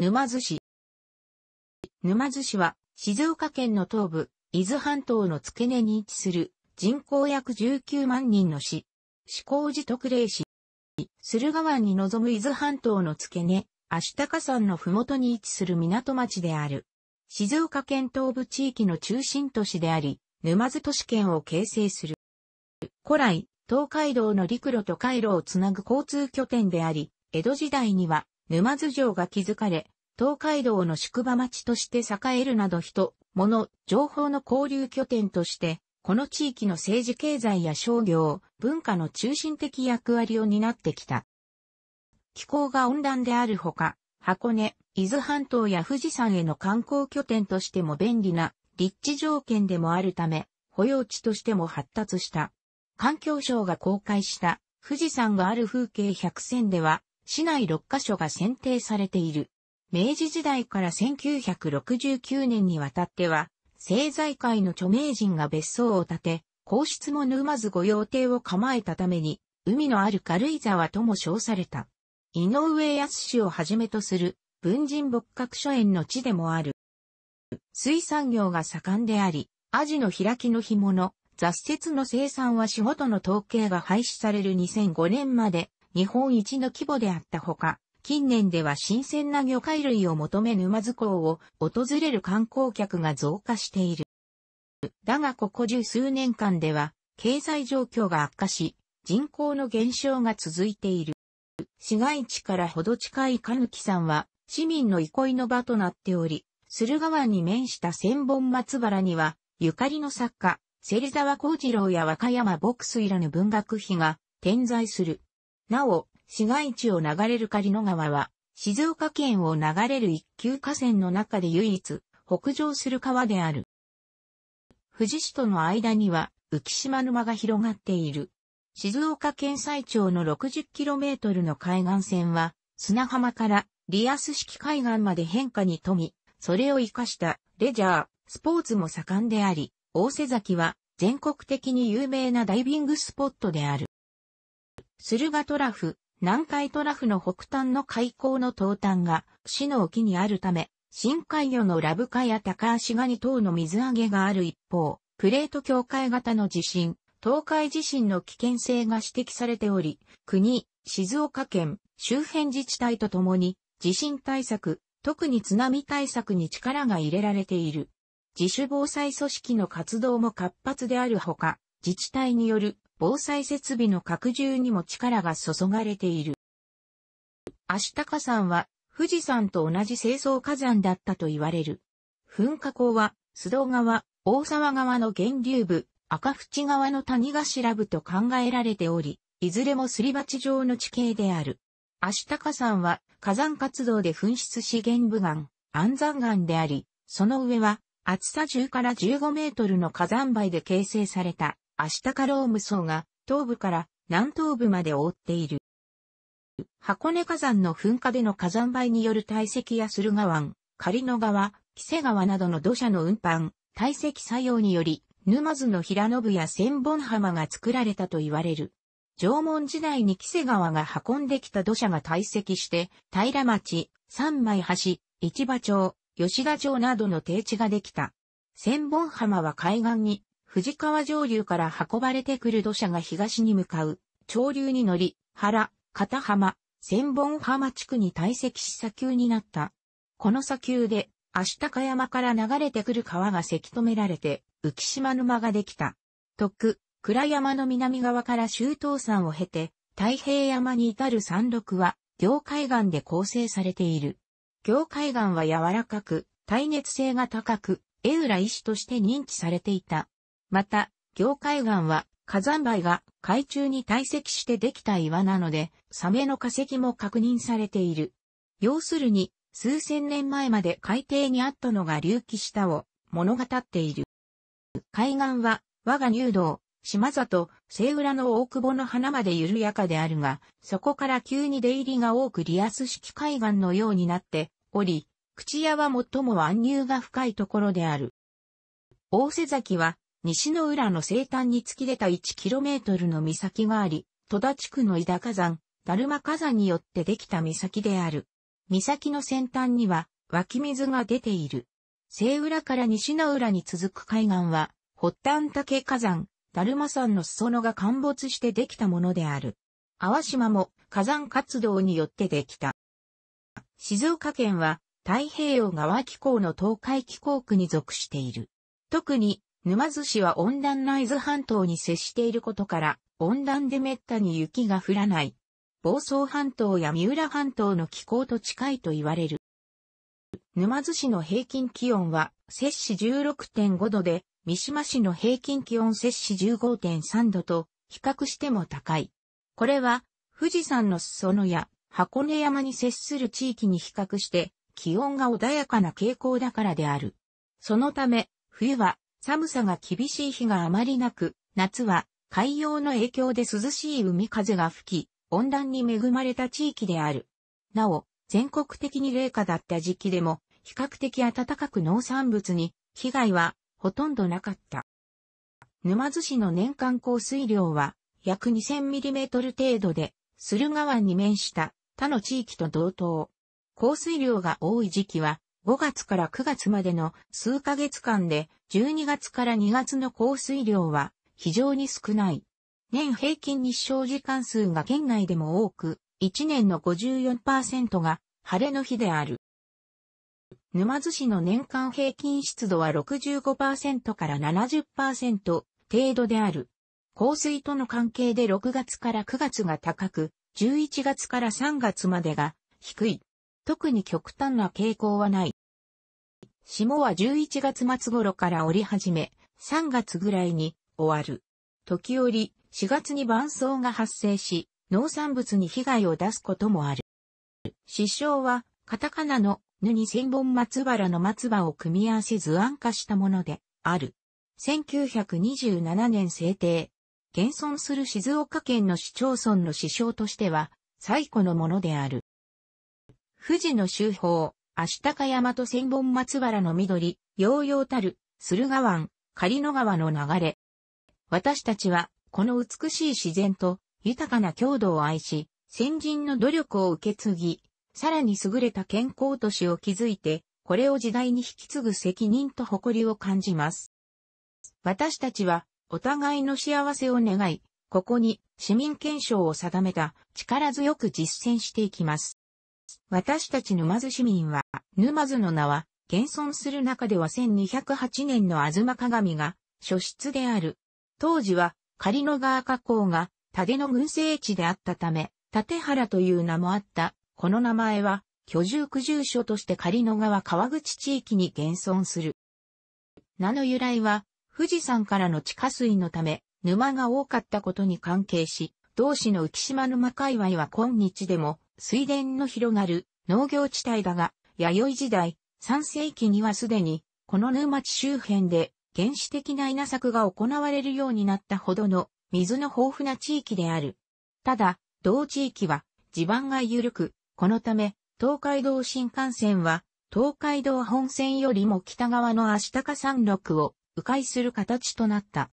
沼津市。沼津市は、静岡県の東部、伊豆半島の付け根に位置する、人口約19万人の市。市高寺特例市。駿河湾に臨む伊豆半島の付け根、足高山のふもとに位置する港町である。静岡県東部地域の中心都市であり、沼津都市圏を形成する。古来、東海道の陸路と海路をつなぐ交通拠点であり、江戸時代には沼津城が築かれ、東海道の宿場町として栄えるなど人、物、情報の交流拠点として、この地域の政治経済や商業、文化の中心的役割を担ってきた。気候が温暖であるほか、箱根、伊豆半島や富士山への観光拠点としても便利な立地条件でもあるため、保養地としても発達した。環境省が公開した富士山がある風景100選では、市内6カ所が選定されている。明治時代から1969年にわたっては、政財界の著名人が別荘を建て、皇室も沼津御用邸を構えたために、海のある軽井沢とも称された。井上康をはじめとする文人牧閣所園の地でもある。水産業が盛んであり、アジの開きの干物、雑節の生産は仕事の統計が廃止される2005年まで日本一の規模であったほか、近年では新鮮な魚介類を求め沼津港を訪れる観光客が増加している。だがここ十数年間では、経済状況が悪化し、人口の減少が続いている。市街地からほど近いかぬきさんは、市民の憩いの場となっており、駿河湾に面した千本松原には、ゆかりの作家、芹沢幸次郎や和歌山牧水らの文学碑が点在する。なお、市街地を流れる狩野川は、静岡県を流れる一級河川の中で唯一、北上する川である。富士市との間には、浮島沼が広がっている。静岡県最長の 60km の海岸線は、砂浜からリアス式海岸まで変化に富み、それを活かしたレジャー、スポーツも盛んであり、大瀬崎は全国的に有名なダイビングスポットである。駿河トラフ、南海トラフの北端の海溝の東端が市の沖にあるため、深海魚のラブカや高足ガニ等の水揚げがある一方、プレート境界型の地震、東海地震の危険性が指摘されており、国、静岡県、周辺自治体とともに、地震対策、特に津波対策に力が入れられている。自主防災組織の活動も活発であるほか、自治体による防災設備の拡充にも力が注がれている。足高山は富士山と同じ清掃火山だったと言われる。噴火口は須藤川、大沢川の源流部、赤淵川の谷頭部と考えられており、いずれもすり鉢状の地形である。足高山は火山活動で噴出資源部岩、安山岩であり、その上は厚さ10から15メートルの火山灰で形成されたアシタカローム層が東部から南東部まで覆っている。箱根火山の噴火での火山灰による堆積や駿河湾、狩野川、木瀬川などの土砂の運搬、堆積作用により、沼津の平信や千本浜が作られたと言われる。縄文時代に木瀬川が運んできた土砂が堆積して、平町、三枚橋、市場町、吉田町などの低地ができた。千本浜は海岸に藤川上流から運ばれてくる土砂が東に向かう、潮流に乗り、原、片浜、千本浜地区に堆積し砂丘になった。この砂丘で、足高山から流れてくる川がせき止められて、浮島沼ができた。徳、倉山の南側から周東山を経て、太平山に至る山麓は、凝海岸で構成されている。凝海岸は柔らかく、耐熱性が高く、江浦石として認知されていた。また、凝海岩は火山灰が海中に堆積してできた岩なので、サメの化石も確認されている。要するに、数千年前まで海底にあったのが隆起したを物語っている。海岸は、我が入道、島里、西浦の大久保の花まで緩やかであるが、そこから急に出入りが多くリアス式海岸のようになっており、口屋は最も安入が深いところである。大瀬崎は西の浦の西端に突き出た 1km の岬があり、戸田地区の井田火山、達磨火山によってできた岬である。岬の先端には湧き水が出ている。西浦から西の浦に続く海岸は、発端竹火山、達磨山の裾野が陥没してできたものである。淡島も火山活動によってできた。静岡県は太平洋側気候の東海気候区に属している。特に沼津市は温暖な伊豆半島に接していることから、温暖で滅多に雪が降らない。房総半島や三浦半島の気候と近いと言われる。沼津市の平均気温は、摂氏16.5度で、三島市の平均気温摂氏15.3度と、比較しても高い。これは、富士山の裾野や箱根山に接する地域に比較して、気温が穏やかな傾向だからである。そのため、冬は寒さが厳しい日があまりなく、夏は海洋の影響で涼しい海風が吹き、温暖に恵まれた地域である。なお、全国的に冷夏だった時期でも、比較的暖かく農産物に被害はほとんどなかった。沼津市の年間降水量は約 2000mm 程度で、駿河湾に面した他の地域と同等。降水量が多い時期は5月から9月までの数ヶ月間で12月から2月の降水量は非常に少ない。年平均日照時間数が県内でも多く、1年の54%が晴れの日である。沼津市の年間平均湿度は65%から70%程度である。降水との関係で6月から9月が高く、11月から3月までが低い。特に極端な傾向はない。霜は11月末頃から降り始め、3月ぐらいに終わる。時折、4月に伴奏が発生し、農産物に被害を出すこともある。師匠は、カタカナのヌに千本松原の松葉を組み合わせ図案化したものである。1927年制定。現存する静岡県の市町村の死傷としては、最古のものである。富士の周明足高山と千本松原の緑、洋々たる、駿河湾、狩野川の流れ。私たちは、この美しい自然と、豊かな郷土を愛し、先人の努力を受け継ぎ、さらに優れた健康都市を築いて、これを時代に引き継ぐ責任と誇りを感じます。私たちは、お互いの幸せを願い、ここに市民憲章を定めた力強く実践していきます。私たち沼津市民は、沼津の名は、現存する中では1208年の吾妻鏡が、初出である。当時は、狩野川河口が、縦の群生地であったため、縦原という名もあった。この名前は、居住区住所として狩野川川口地域に現存する。名の由来は、富士山からの地下水のため、沼が多かったことに関係し、同市の浮島沼界隈は今日でも水田の広がる農業地帯だが、弥生時代、3世紀にはすでに、この沼町周辺で原始的な稲作が行われるようになったほどの水の豊富な地域である。ただ、同地域は地盤が緩く、このため、東海道新幹線は、東海道本線よりも北側の足高山麓を迂回する形となった。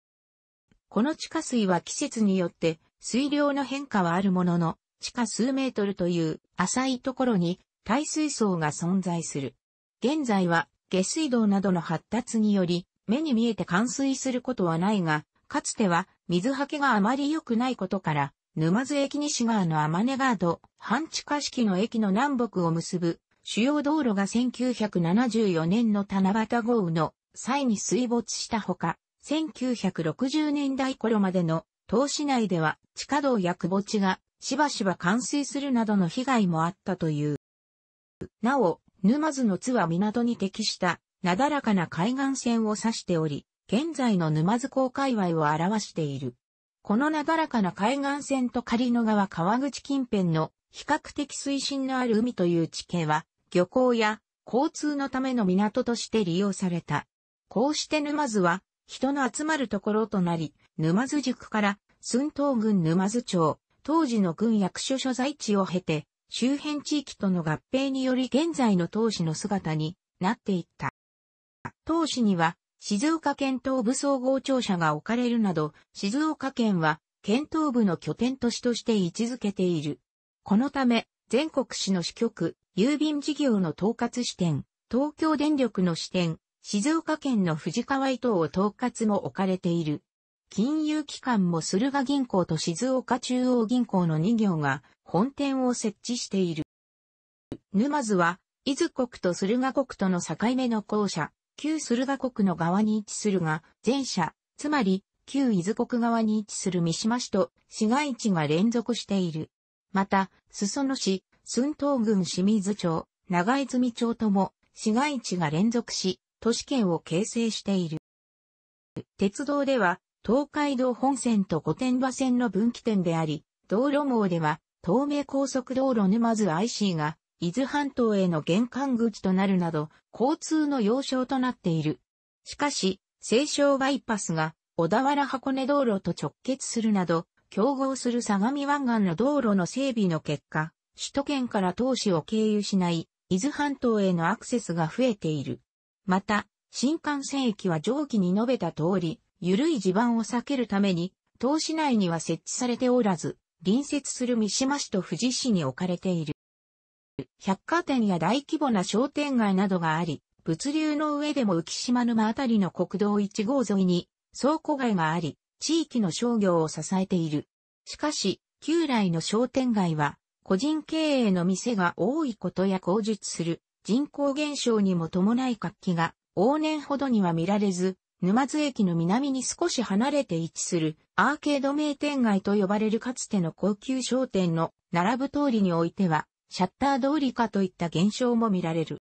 この地下水は季節によって水量の変化はあるものの、地下数メートルという浅いところに耐水層が存在する。現在は下水道などの発達により目に見えて冠水することはないが、かつては水はけがあまり良くないことから、沼津駅西側の天根川と半地下式の駅の南北を結ぶ主要道路が1974年の七夕豪雨の際に水没したほか、1960年代頃までの東市内では地下道や窪地がしばしば冠水するなどの被害もあったという。なお、沼津の津は港に適した、なだらかな海岸線を指しており、現在の沼津港界隈を表している。このなだらかな海岸線と仮野川川口近辺の比較的水深のある海という地形は、漁港や交通のための港として利用された。こうして沼津は人の集まるところとなり、沼津宿から寸東郡沼津町、当時の軍役所所在地を経て、周辺地域との合併により現在の当市の姿になっていった。当市には静岡県東部総合庁舎が置かれるなど、静岡県は県東部の拠点都市として位置づけている。このため、全国市の支局、郵便事業の統括支店、東京電力の支店、静岡県の藤川伊藤を統括も置かれている。金融機関も駿河銀行と静岡中央銀行の2行が本店を設置している。沼津は、伊豆国と駿河国との境目の校舎、旧駿河国の側に位置するが、前者、つまり、旧伊豆国側に位置する三島市と市街地が連続している。また、裾野市、寸東郡清水町、長泉町とも市街地が連続し、都市圏を形成している。鉄道では、東海道本線と御殿場線の分岐点であり、道路網では、東名高速道路沼津 IC が、伊豆半島への玄関口となるなど、交通の要衝となっている。しかし、西湘バイパスが、小田原箱根道路と直結するなど、競合する相模湾岸の道路の整備の結果、首都圏から東市を経由しない、伊豆半島へのアクセスが増えている。また、新幹線駅は上記に述べた通り、緩い地盤を避けるために、当市内には設置されておらず、隣接する三島市と富士市に置かれている。百貨店や大規模な商店街などがあり、物流の上でも浮島沼あたりの国道1号沿いに倉庫街があり、地域の商業を支えている。しかし、旧来の商店街は、個人経営の店が多いことや口述する人口減少にも伴い活気が往年ほどには見られず、沼津駅の南に少し離れて位置するアーケード名店街と呼ばれるかつての高級商店の並ぶ通りにおいては、シャッター通りかといった現象も見られる。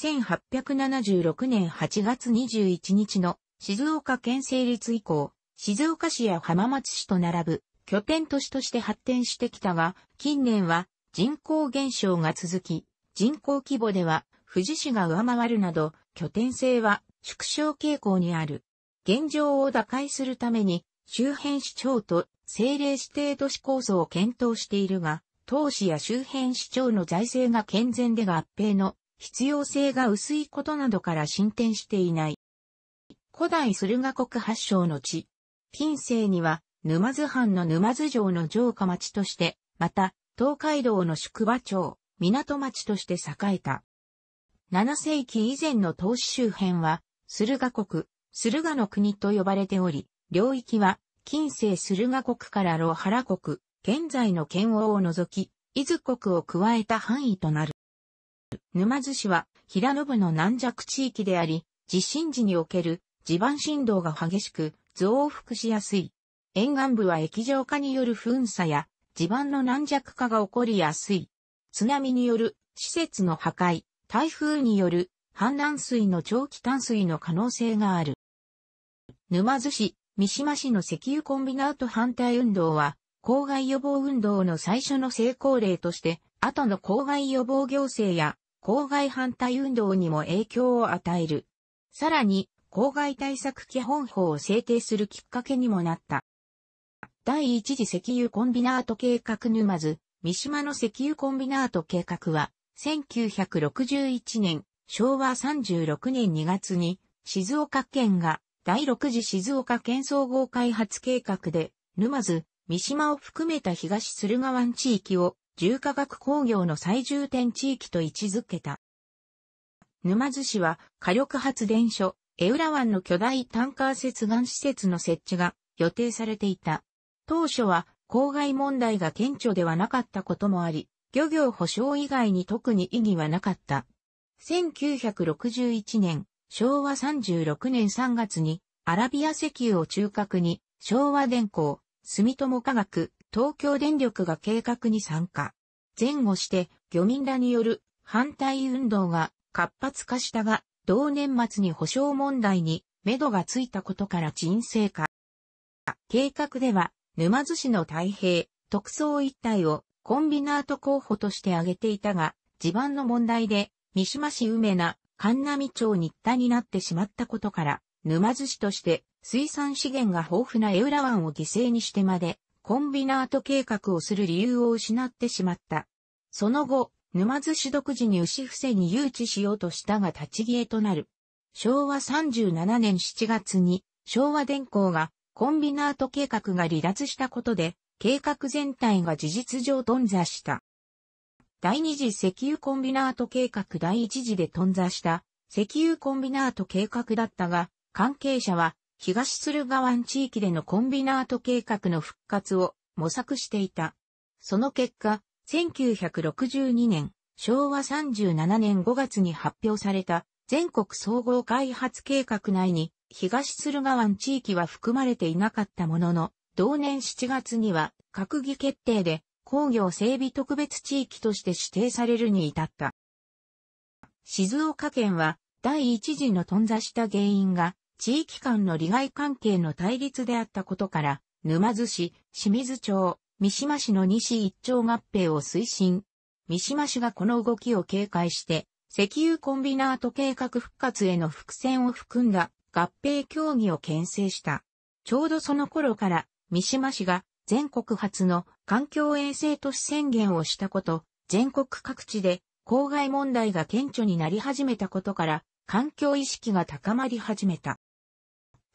1876年8月21日の静岡県成立以降、静岡市や浜松市と並ぶ拠点都市として発展してきたが、近年は人口減少が続き、人口規模では富士市が上回るなど、拠点性は縮小傾向にある。現状を打開するために、周辺市長と政令指定都市構想を検討しているが、投資や周辺市長の財政が健全で合併の必要性が薄いことなどから進展していない。古代駿河国発祥の地。近世には、沼津藩の沼津城の城下町として、また、東海道の宿場町、港町として栄えた。7世紀以前の東市周辺は、駿河国、駿河の国と呼ばれており、領域は、近世駿河国からロハラ国、現在の県王を除き、伊豆国を加えた範囲となる。沼津市は、平野部の軟弱地域であり、地震時における地盤振動が激しく、増幅しやすい。沿岸部は液状化による噴砂や地盤の軟弱化が起こりやすい。津波による施設の破壊、台風による氾濫水の長期淡水の可能性がある。沼津市、三島市の石油コンビナート反対運動は、公害予防運動の最初の成功例として、後の公害予防行政や公害反対運動にも影響を与える。さらに、公害対策基本法を制定するきっかけにもなった。第一次石油コンビナート計画沼津、三島の石油コンビナート計画は、1961年昭和36年2月に、静岡県が第6次静岡県総合開発計画で、沼津、三島を含めた東駿河湾地域を重化学工業の最重点地域と位置づけた。沼津市は火力発電所、江浦湾の巨大タンカー接岸施設の設置が予定されていた。当初は公害問題が顕著ではなかったこともあり、漁業保障以外に特に意義はなかった。1961年、昭和36年3月に、アラビア石油を中核に、昭和電工、住友化学、東京電力が計画に参加。前後して、漁民らによる反対運動が活発化したが、同年末に保障問題に、目処がついたことから沈静化。計画では、沼津市の太平、特捜一帯をコンビナート候補として挙げていたが、地盤の問題で三島市梅名、神波町日田になってしまったことから、沼津市として水産資源が豊富な江浦湾を犠牲にしてまで、コンビナート計画をする理由を失ってしまった。その後、沼津市独自に牛伏せに誘致しようとしたが立ち消えとなる。昭和37年7月に、昭和電工がコンビナート計画が離脱したことで、計画全体が事実上頓挫した。第二次石油コンビナート計画第一次で頓挫した石油コンビナート計画だったが、関係者は東駿河湾地域でのコンビナート計画の復活を模索していた。その結果、1962年、昭和37年5月に発表された全国総合開発計画内に東駿河湾地域は含まれていなかったものの、同年7月には閣議決定で工業整備特別地域として指定されるに至った。静岡県は第一次の頓挫した原因が地域間の利害関係の対立であったことから、沼津市、清水町、三島市の西一丁合併を推進。三島市がこの動きを警戒して、石油コンビナート計画復活への伏線を含んだ合併協議を牽制した。ちょうどその頃から、三島市が全国初の環境衛生都市宣言をしたこと、全国各地で公害問題が顕著になり始めたことから、環境意識が高まり始めた。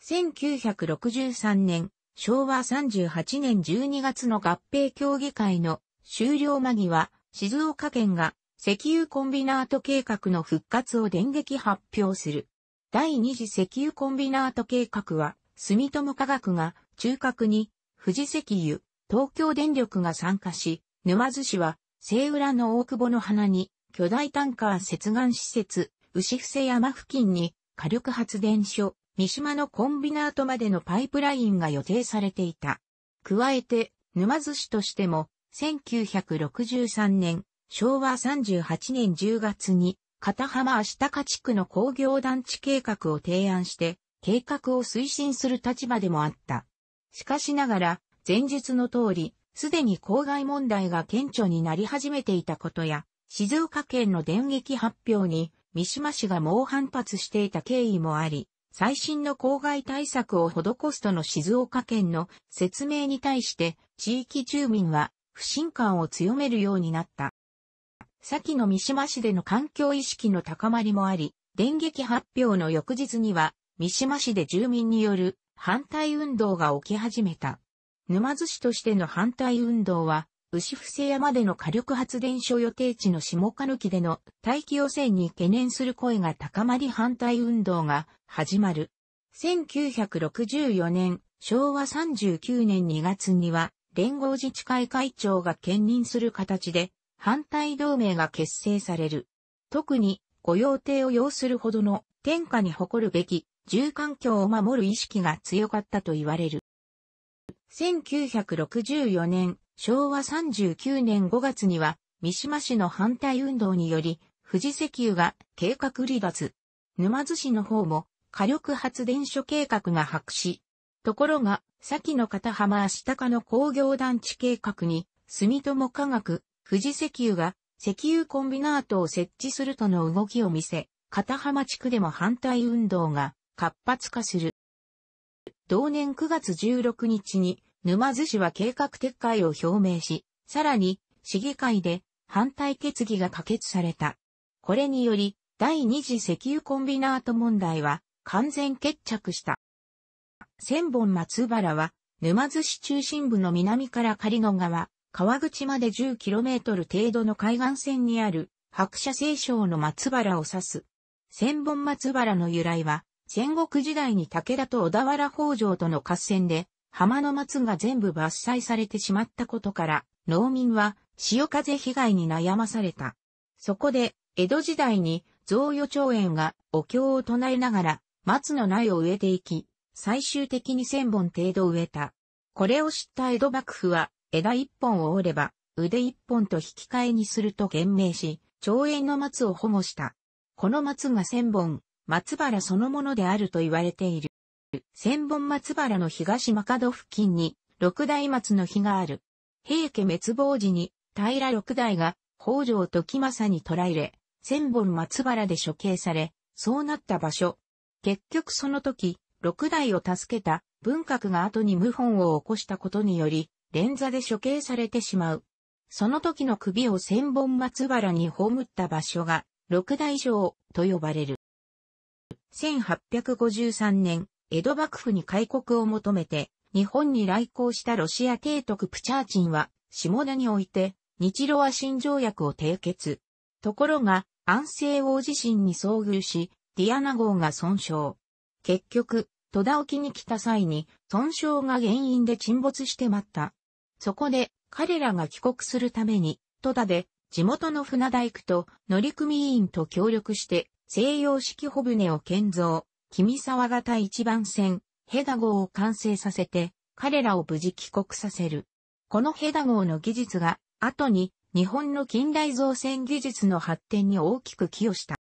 1963年、昭和38年12月の合併協議会の終了間際、静岡県が石油コンビナート計画の復活を電撃発表する。第二次石油コンビナート計画は、住友化学が中核に富士石油、東京電力が参加し、沼津市は、西浦の大久保の花に、巨大タンカー接岸施設、牛伏山付近に、火力発電所、三島のコンビナートまでのパイプラインが予定されていた。加えて、沼津市としても、1963年、昭和38年10月に、片浜足高地区の工業団地計画を提案して、計画を推進する立場でもあった。しかしながら、前述の通り、すでに公害問題が顕著になり始めていたことや、静岡県の電撃発表に、三島市が猛反発していた経緯もあり、最新の公害対策を施すとの静岡県の説明に対して、地域住民は不信感を強めるようになった。先の三島市での環境意識の高まりもあり、電撃発表の翌日には、三島市で住民による反対運動が起き始めた。沼津市としての反対運動は、牛伏山での火力発電所予定地の下鹿木での大気汚染に懸念する声が高まり反対運動が始まる。1964年、昭和39年2月には、連合自治会会長が兼任する形で、反対同盟が結成される。特に、御用邸を要するほどの天下に誇るべき住環境を守る意識が強かったと言われる。1964年、昭和39年5月には、三島市の反対運動により、富士石油が計画離脱。沼津市の方も火力発電所計画が白紙。ところが、先の片浜足高の工業団地計画に、住友化学、富士石油が石油コンビナートを設置するとの動きを見せ、片浜地区でも反対運動が活発化する。同年9月16日に沼津市は計画撤回を表明し、さらに市議会で反対決議が可決された。これにより第二次石油コンビナート問題は完全決着した。千本松原は沼津市中心部の南から狩野川、川口まで 10km 程度の海岸線にある白車清少の松原を指す。千本松原の由来は、戦国時代に武田と小田原北条との合戦で、浜の松が全部伐採されてしまったことから、農民は潮風被害に悩まされた。そこで、江戸時代に増与町園がお経を唱えながら、松の苗を植えていき、最終的に千本程度植えた。これを知った江戸幕府は、枝一本を折れば、腕一本と引き換えにすると言明し、町園の松を保護した。この松が千本、松原そのものであると言われている。千本松原の東中戸付近に、六代松の日がある。平家滅亡時に、平六代が、北条時政に捕らえれ、千本松原で処刑され、そうなった場所。結局その時、六代を助けた文閣が後に謀反を起こしたことにより、連座で処刑されてしまう。その時の首を千本松原に葬った場所が、六大城と呼ばれる。1853年、江戸幕府に開国を求めて、日本に来航したロシア帝徳プチャーチンは、下田において、日露和親条約を締結。ところが、安政王自身に遭遇し、ディアナ号が損傷。結局、戸田沖に来た際に、損傷が原因で沈没してまった。そこで、彼らが帰国するために、戸田で、地元の船大工と乗組員と協力して、西洋式帆船を建造、君沢型一番船、ヘダ号を完成させて、彼らを無事帰国させる。このヘダ号の技術が、後に日本の近代造船技術の発展に大きく寄与した。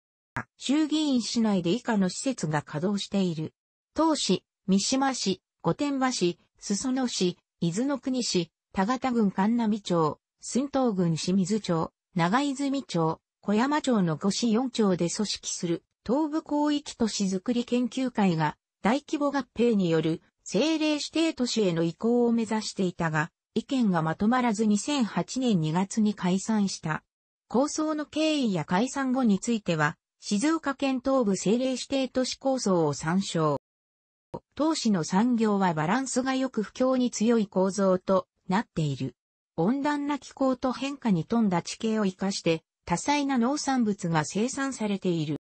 衆議院市内で以下の施設が稼働している。東市、三島市、御殿場市、裾野市、伊豆の国市、田形郡神波町、寸東郡清水町、長泉町、小山町の五市四町で組織する東部広域都市づくり研究会が大規模合併による政令指定都市への移行を目指していたが、意見がまとまらず2008年2月に解散した。構想の経緯や解散後については、静岡県東部政令指定都市構想を参照。当市の産業はバランスが良く不況に強い構造となっている。温暖な気候と変化に富んだ地形を活かして、多彩な農産物が生産されている。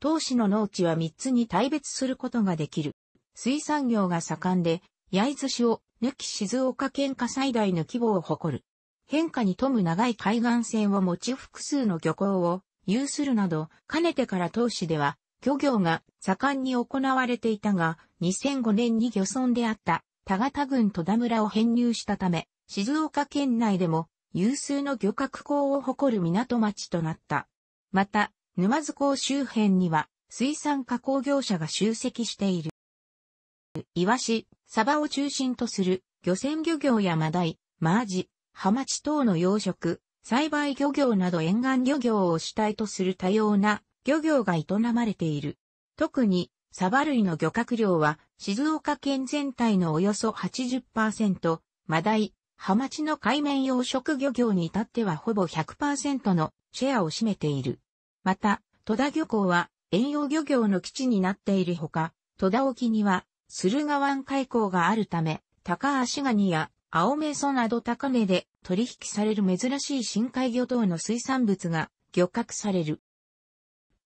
当市の農地は3つに大別することができる。水産業が盛んで、焼津市を抜き静岡県下最大の規模を誇る。変化に富む長い海岸線を持ち複数の漁港を有するなど、かねてから当市では漁業が盛んに行われていたが、2005年に漁村であった田形郡戸田村を編入したため、静岡県内でも有数の漁獲港を誇る港町となった。また、沼津港周辺には水産加工業者が集積している。イワシ、サバを中心とする漁船漁業やマダイ、マアジ、ハマチ等の養殖、栽培漁業など沿岸漁業を主体とする多様な漁業が営まれている。特に、サバ類の漁獲量は静岡県全体のおよそ80%、マダイ、ハマチの海面養殖漁業に至ってはほぼ100%のシェアを占めている。また、戸田漁港は遠洋漁業の基地になっているほか、戸田沖には駿河湾海溝があるため、高足ガニや青メソなど高値で取引される珍しい深海魚等の水産物が漁獲される。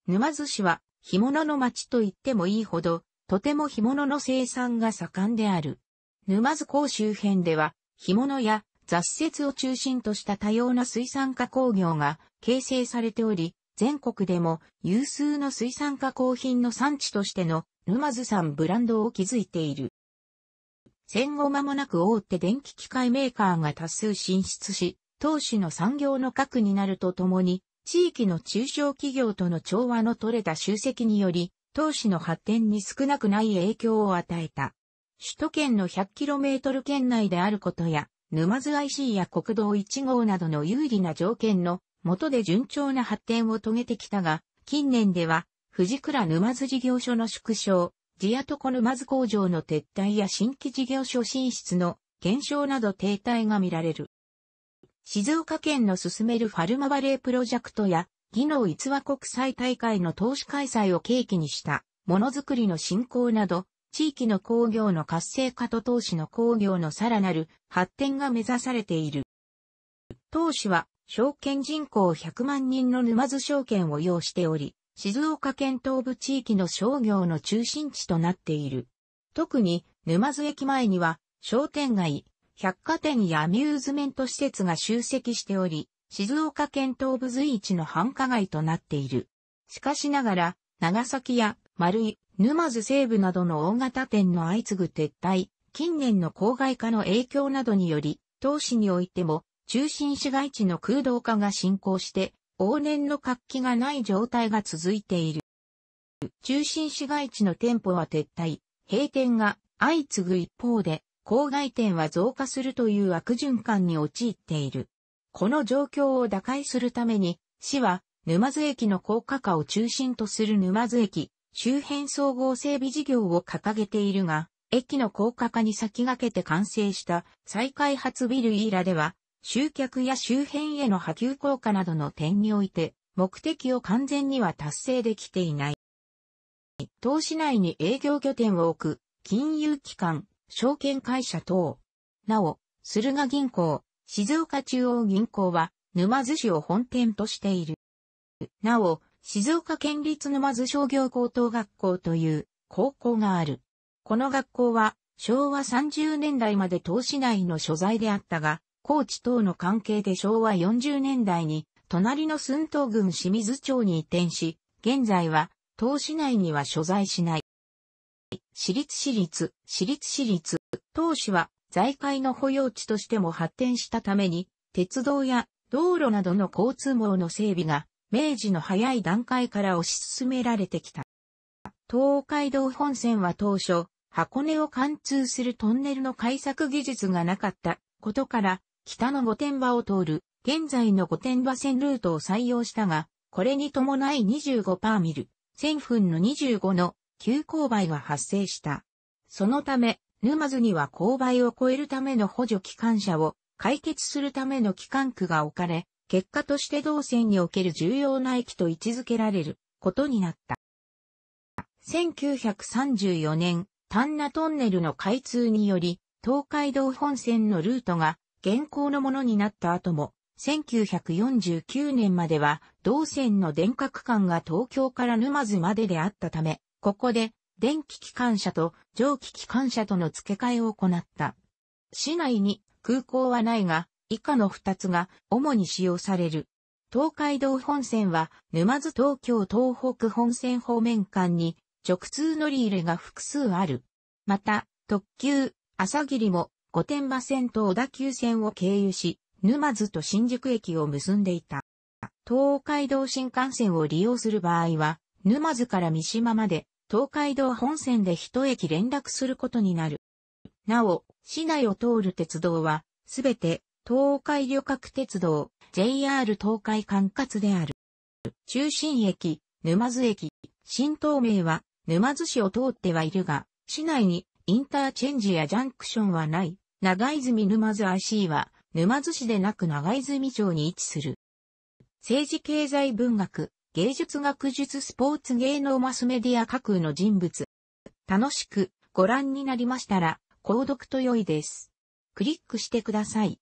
沼津市は干物の町と言ってもいいほど、とても干物の生産が盛んである。沼津港周辺では干物や雑施設を中心とした多様な水産加工業が形成されており、全国でも有数の水産加工品の産地としての沼津産ブランドを築いている。戦後間もなく大手電気機械メーカーが多数進出し、当市の産業の核になるとともに、地域の中小企業との調和の取れた集積により、当市の発展に少なくない影響を与えた。首都圏の 100km 圏内であることや、沼津 IC や国道1号などの有利な条件の下で順調な発展を遂げてきたが、近年では、藤倉沼津事業所の縮小、地屋床沼津工場の撤退や新規事業所進出の減少など停滞が見られる。静岡県の進めるファルマバレープロジェクトや、技能逸話国際大会の投資開催を契機にした、ものづくりの振興など、地域の工業の活性化と投資の工業のさらなる発展が目指されている。投資は、証券人口100万人の沼津証券を要しており、静岡県東部地域の商業の中心地となっている。特に、沼津駅前には、商店街、百貨店やアミューズメント施設が集積しており、静岡県東部随一の繁華街となっている。しかしながら、長崎や丸井、沼津西部などの大型店の相次ぐ撤退、近年の郊外化の影響などにより、当市においても中心市街地の空洞化が進行して、往年の活気がない状態が続いている。中心市街地の店舗は撤退、閉店が相次ぐ一方で、郊外店は増加するという悪循環に陥っている。この状況を打開するために、市は沼津駅の高架化を中心とする沼津駅、周辺総合整備事業を掲げているが、駅の高架化に先駆けて完成した再開発ビルイーラでは、集客や周辺への波及効果などの点において、目的を完全には達成できていない。当市内に営業拠点を置く、金融機関、証券会社等。なお、駿河銀行、静岡中央銀行は、沼津市を本店としている。なお、静岡県立沼津商業高等学校という高校がある。この学校は昭和30年代まで東市内の所在であったが、高知等の関係で昭和40年代に隣の寸東郡清水町に移転し、現在は東市内には所在しない。私立私立、私立私立、当市は財界の保養地としても発展したために、鉄道や道路などの交通網の整備が明治の早い段階から推し進められてきた。東海道本線は当初、箱根を貫通するトンネルの開削技術がなかったことから、北の御殿場を通る、現在の御殿場線ルートを採用したが、これに伴い25パーミル、1000分の25の急勾配が発生した。そのため、沼津には勾配を超えるための補助機関車を解決するための機関区が置かれ、結果として同線における重要な駅と位置づけられることになった。1934年、丹那トンネルの開通により、東海道本線のルートが現行のものになった後も、1949年までは同線の電化区間が東京から沼津までであったため、ここで電気機関車と蒸気機関車との付け替えを行った。市内に空港はないが、以下の2つが主に使用される。東海道本線は沼津東京東北本線方面間に直通乗り入れが複数ある。また、特急、朝霧も御殿場線と小田急線を経由し、沼津と新宿駅を結んでいた。東海道新幹線を利用する場合は、沼津から三島まで東海道本線で一駅連絡することになる。なお、市内を通る鉄道は、すべて東海旅客鉄道、JR 東海管轄である。中心駅、沼津駅、新東名は、沼津市を通ってはいるが、市内にインターチェンジやジャンクションはない。長泉沼津 IC は、沼津市でなく長泉町に位置する。政治経済文学、芸術学術スポーツ芸能マスメディア架空の人物。楽しくご覧になりましたら、購読と良いです。クリックしてください。